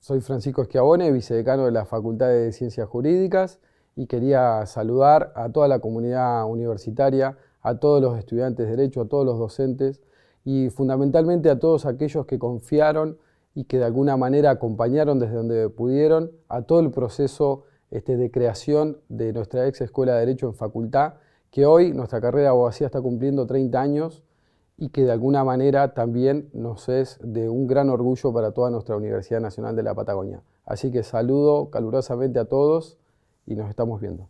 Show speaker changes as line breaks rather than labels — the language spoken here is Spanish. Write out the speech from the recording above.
Soy Francisco Esquiabone, vicedecano de la Facultad de Ciencias Jurídicas y quería saludar a toda la comunidad universitaria, a todos los estudiantes de Derecho, a todos los docentes y fundamentalmente a todos aquellos que confiaron y que de alguna manera acompañaron desde donde pudieron a todo el proceso este, de creación de nuestra ex Escuela de Derecho en Facultad, que hoy nuestra carrera de abogacía está cumpliendo 30 años y que de alguna manera también nos es de un gran orgullo para toda nuestra Universidad Nacional de la Patagonia. Así que saludo calurosamente a todos y nos estamos viendo.